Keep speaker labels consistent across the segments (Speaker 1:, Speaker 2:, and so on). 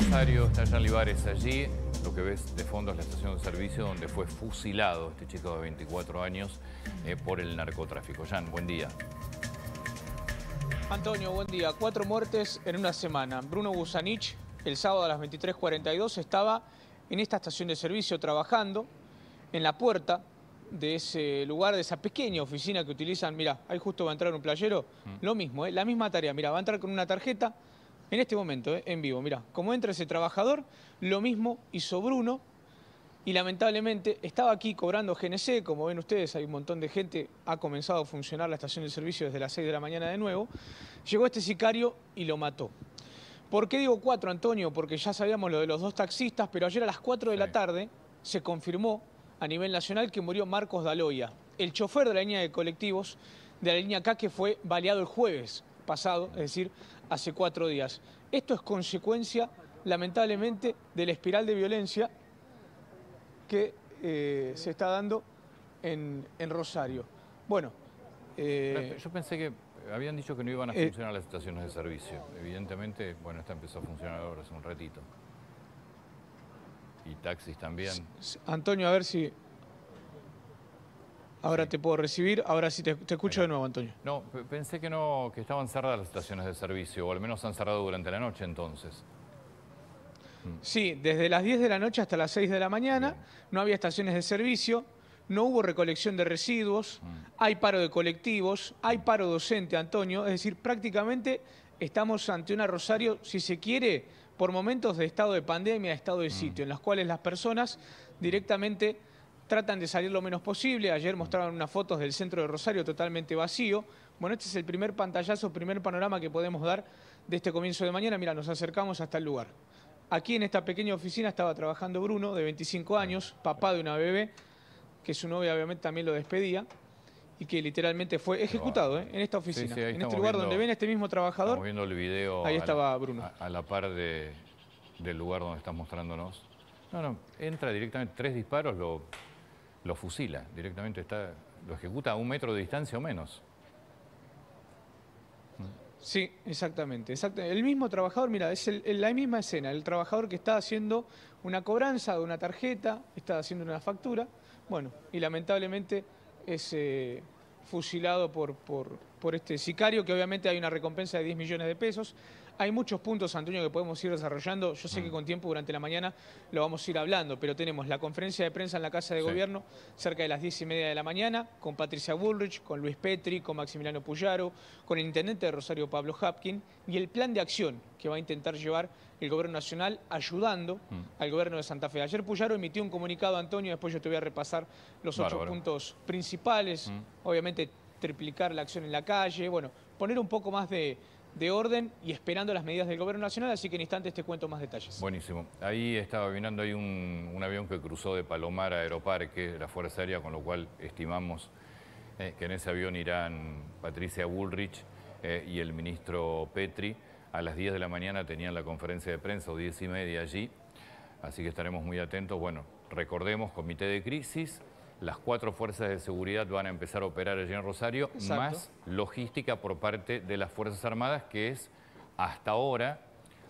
Speaker 1: Rosario, está Jan Libares allí. Lo que ves de fondo es la estación de servicio donde fue fusilado este chico de 24 años eh, por el narcotráfico. Jan, buen día.
Speaker 2: Antonio, buen día. Cuatro muertes en una semana. Bruno Gusanich, el sábado a las 23.42, estaba en esta estación de servicio trabajando en la puerta de ese lugar, de esa pequeña oficina que utilizan. Mira, ahí justo va a entrar un playero. Mm. Lo mismo, eh, la misma tarea. Mira, va a entrar con una tarjeta en este momento, eh, en vivo, Mira, como entra ese trabajador, lo mismo hizo Bruno y lamentablemente estaba aquí cobrando GNC, como ven ustedes, hay un montón de gente, ha comenzado a funcionar la estación de servicio desde las 6 de la mañana de nuevo, llegó este sicario y lo mató. ¿Por qué digo cuatro, Antonio? Porque ya sabíamos lo de los dos taxistas, pero ayer a las 4 de la tarde se confirmó a nivel nacional que murió Marcos Daloya, el chofer de la línea de colectivos de la línea K que fue baleado el jueves pasado, es decir, hace cuatro días. Esto es consecuencia, lamentablemente, de la espiral de violencia que eh, se está dando en, Rosario. Bueno. Eh, yo
Speaker 1: pensé que habían dicho que no iban a eh, funcionar las estaciones de servicio. Evidentemente, bueno, esta empezó a funcionar ahora hace un ratito. Y taxis también.
Speaker 2: Antonio, a ver si Ahora te puedo recibir, ahora sí te, escucho de nuevo, Antonio.
Speaker 1: No, pensé que no, que estaban cerradas las estaciones de servicio, o al menos han cerrado durante la noche entonces.
Speaker 2: Mm. Sí, desde las 10 de la noche hasta las 6 de la mañana no había estaciones de servicio, no hubo recolección de residuos, mm. hay paro de colectivos, hay mm. paro docente, Antonio, es decir, prácticamente estamos ante una Rosario, si se quiere, por momentos de estado de pandemia, estado de sitio, en los cuales las personas directamente tratan de salir lo menos posible. Ayer mostraban unas fotos del centro de Rosario totalmente vacío. Bueno, este es el primer pantallazo, primer panorama que podemos dar de este comienzo de mañana. Mira, nos acercamos hasta el lugar. Aquí en esta pequeña oficina estaba trabajando Bruno, de 25 años, papá de una bebé, que su novia obviamente también lo despedía y que literalmente fue ejecutado ¿eh? en esta oficina, en este lugar donde ven este mismo trabajador.
Speaker 1: viendo el video. Ahí estaba Bruno. A, la par del lugar donde está mostrándonos. No, no, entra directamente tres disparos, lo lo fusila, directamente está, lo ejecuta a un metro de distancia o menos. Sí, exactamente, El mismo trabajador,
Speaker 2: mira, es la misma escena. El trabajador que está haciendo una cobranza de una tarjeta, está haciendo una factura, bueno, y lamentablemente es eh, fusilado por, por, por este sicario, que obviamente hay una recompensa de 10 millones de pesos. Hay muchos puntos, Antonio, que podemos ir desarrollando. Yo sé que mm. con tiempo durante la mañana lo vamos a ir hablando, pero tenemos la conferencia de prensa en la Casa de Gobierno cerca de las diez y media de la mañana, con Patricia Woolrich, con Luis Petri, con Maximiliano Puyaro, con el intendente de Rosario Pablo Hapkin, y el plan de acción que va a intentar llevar el Gobierno Nacional ayudando mm. al Gobierno de Santa Fe. Ayer Puyaro emitió un comunicado, Antonio, después yo te voy a repasar los ocho puntos principales, mm. obviamente triplicar la acción en la calle, bueno, poner un poco más de de orden y esperando las medidas del Gobierno Nacional, así que en instantes te cuento más detalles.
Speaker 1: Buenísimo. Ahí estaba mirando, hay un, avión que cruzó de Palomar a Aeroparque, la Fuerza Aérea, con lo cual estimamos eh, que en ese avión irán Patricia Bullrich eh, y el ministro Petri. A las 10 de la mañana tenían la conferencia de prensa, o 10 y media allí, así que estaremos muy atentos. Bueno, recordemos, comité de crisis, las cuatro fuerzas de seguridad van a empezar a operar allí en Rosario, más logística por parte de las Fuerzas Armadas, que es hasta ahora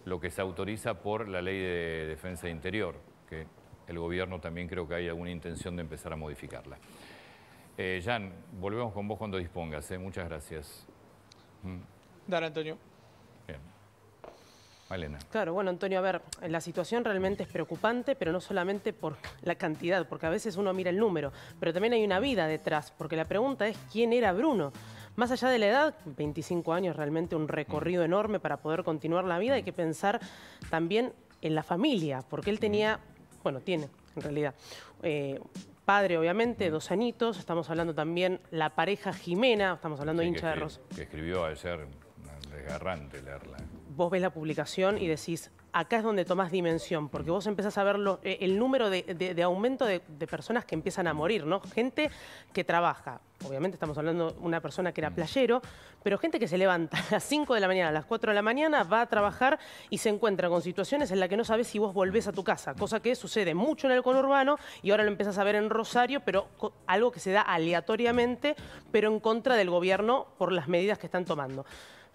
Speaker 1: lo que se autoriza por la Ley de Defensa Interior, que el gobierno también creo que hay alguna intención de empezar a modificarla. Eh, Jan, volvemos con vos cuando dispongas. ¿eh? Muchas gracias.
Speaker 3: Mm. Dar Antonio. Claro, bueno, Antonio, a ver, la situación realmente es preocupante, pero no solamente por la cantidad, porque a veces uno mira el número, pero también hay una vida detrás, porque la pregunta es quién era Bruno. Más allá de la edad, 25 años, realmente un recorrido enorme para poder continuar la vida, hay que pensar también en la familia, porque él tenía, bueno, tiene en realidad, eh, padre, obviamente, dos anitos, Estamos hablando también la pareja Jimena, estamos hablando de hincha de Rosa.
Speaker 1: Que escribió ayer, desgarrante leerla. ¿eh?
Speaker 3: vos ves la publicación y decís, acá es donde tomás dimensión, porque vos empezás a ver eh, el número de, aumento de, personas que empiezan a morir, ¿no? Gente que trabaja. Obviamente estamos hablando de una persona que era mm. playero, pero gente que se levanta a las 5 de la mañana, a las 4 de la mañana, va a trabajar y se encuentra con situaciones en las que no sabes si vos volvés a tu casa, cosa que sucede mucho en el conurbano y ahora lo empezás a ver en Rosario, pero algo que se da aleatoriamente, pero en contra del gobierno por las medidas que están tomando.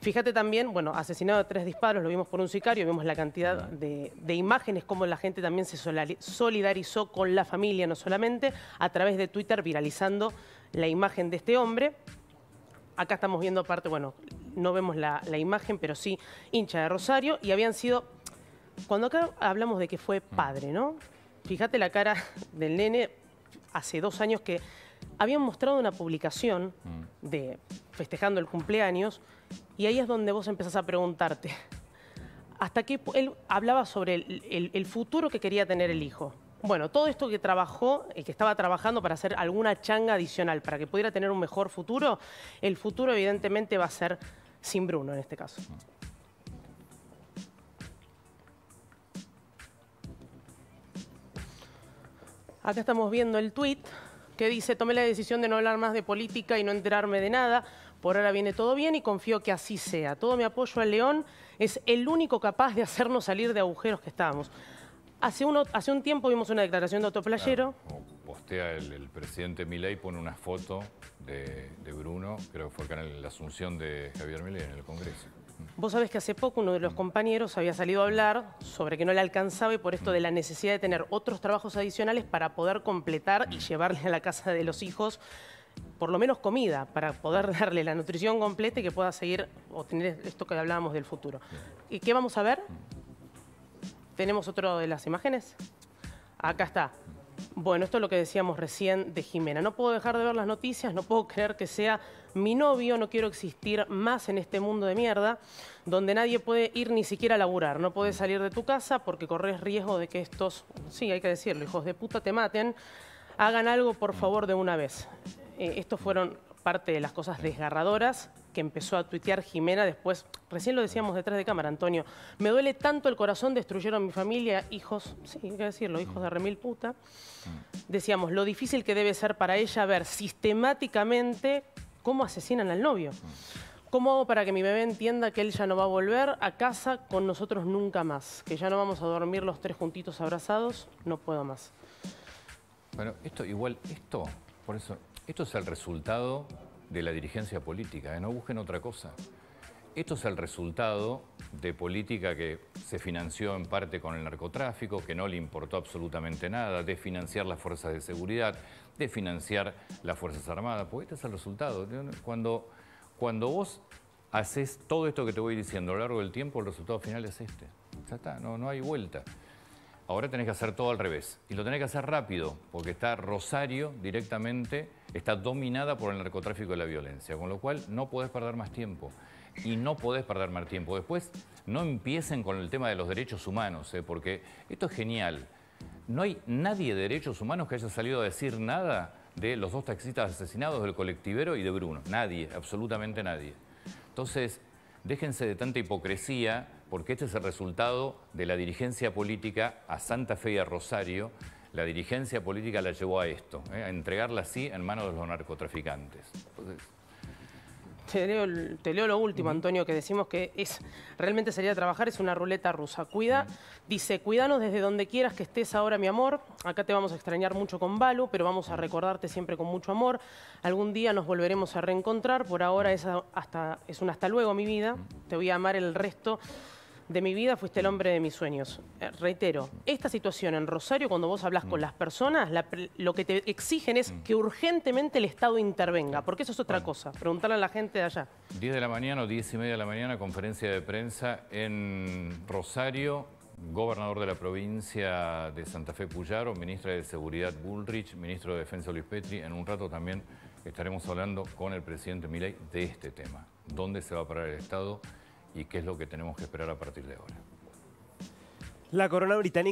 Speaker 3: Fíjate también, bueno, asesinado a tres disparos, lo vimos por un sicario, vimos la cantidad de, imágenes, cómo la gente también se solidarizó con la familia, no solamente a través de Twitter viralizando la imagen de este hombre. Acá estamos viendo aparte, bueno, no vemos la, la imagen, pero sí hincha de Rosario, y habían sido, cuando acá hablamos de que fue padre, ¿no? Fíjate la cara del nene hace dos años que habían mostrado una publicación mm. de festejando el cumpleaños y ahí es donde vos empezás a preguntarte hasta qué él hablaba sobre el, futuro que quería tener el hijo. Bueno, todo esto que trabajó, eh, que estaba trabajando para hacer alguna changa adicional, para que pudiera tener un mejor futuro, el futuro evidentemente va a ser sin Bruno en este caso. Acá estamos viendo el tweet que dice, tomé la decisión de no hablar más de política y no enterarme de nada. Por ahora viene todo bien y confío que así sea. Todo mi apoyo al León es el único capaz de hacernos salir de agujeros que estábamos. Hace, un tiempo vimos una declaración de Otto ah,
Speaker 1: postea el, el, presidente Milei, pone una foto de, Bruno, creo que fue acá en la asunción de Javier Milei en el Congreso.
Speaker 3: Vos sabés que hace poco uno de los compañeros había salido a hablar sobre que no le alcanzaba y por esto de la necesidad de tener otros trabajos adicionales para poder completar y llevarle a la casa de los hijos por lo menos comida, para poder darle la nutrición completa y que pueda seguir o esto que hablábamos del futuro. ¿Y qué vamos a ver? Tenemos otro de las imágenes. Acá está. Bueno, esto es lo que decíamos recién de Jimena. No puedo dejar de ver las noticias, no puedo creer que sea mi novio, no quiero existir más en este mundo de mierda, donde nadie puede ir ni siquiera a laburar, no puedes salir de tu casa porque corres riesgo de que estos, sí, hay que decirlo, hijos de puta te maten. Hagan algo, por favor, de una vez. Eh, estos fueron parte de las cosas desgarradoras que empezó a tuitear Jimena después, recién lo decíamos detrás de cámara, Antonio, me duele tanto el corazón, destruyeron mi familia, hijos, sí, hay que decirlo, hijos de remil puta. Decíamos, lo difícil que debe ser para ella ver sistemáticamente cómo asesinan al novio. ¿Cómo hago para que mi bebé entienda que él ya no va a volver a casa con nosotros nunca más? Que ya no vamos a dormir los tres juntitos abrazados, no puedo más.
Speaker 1: Bueno, esto igual, esto, por eso, esto es el resultado de la dirigencia política, ¿eh? no busquen otra cosa. Esto es el resultado de política que se financió en parte con el narcotráfico, que no le importó absolutamente nada, de financiar las fuerzas de seguridad, de financiar las Fuerzas Armadas, porque este es el resultado. Cuando, cuando vos haces todo esto que te voy diciendo a lo largo del tiempo, el resultado final es este. Ya está, no, no hay vuelta. Ahora tenés que hacer todo al revés. Y lo tenés que hacer rápido, porque está Rosario directamente, está dominada por el narcotráfico y la violencia. Con lo cual no podés perder más tiempo. Y no podés perder más tiempo. Después, no empiecen con el tema de los derechos humanos, ¿eh? porque esto es genial. No hay nadie de derechos humanos que haya salido a decir nada de los dos taxistas asesinados, del colectivero y de Bruno. Nadie, absolutamente nadie. Entonces, déjense de tanta hipocresía porque este es el resultado de la dirigencia política a Santa Fe y a Rosario. La dirigencia política la llevó a esto, ¿eh? a entregarla así en manos de los narcotraficantes.
Speaker 3: Te leo, lo último, Antonio, que decimos que es realmente sería trabajar es una ruleta rusa. Cuida, dice, cuídanos desde donde quieras que estés ahora, mi amor. Acá te vamos a extrañar mucho con Balu, pero vamos a recordarte siempre con mucho amor. Algún día nos volveremos a reencontrar. Por ahora es, hasta, es un hasta luego, mi vida. Te voy a amar el resto de mi vida fuiste el hombre de mis sueños. Eh, reitero, esta situación en Rosario, cuando vos hablas con mm. las personas, lo que te exigen es mm. que urgentemente el Estado intervenga, porque eso es otra cosa. Preguntarle a la gente de allá.
Speaker 1: 10 de la mañana o 10 y media de la mañana, conferencia de prensa en Rosario, gobernador de la provincia de Santa Fe Puyaro, ministra de Seguridad Bullrich, ministro de Defensa Luis Petri. En un rato también estaremos hablando con el presidente Milei de este tema. ¿Dónde se va a parar el Estado? y qué es lo que tenemos que esperar a partir de ahora.
Speaker 3: La corona británica.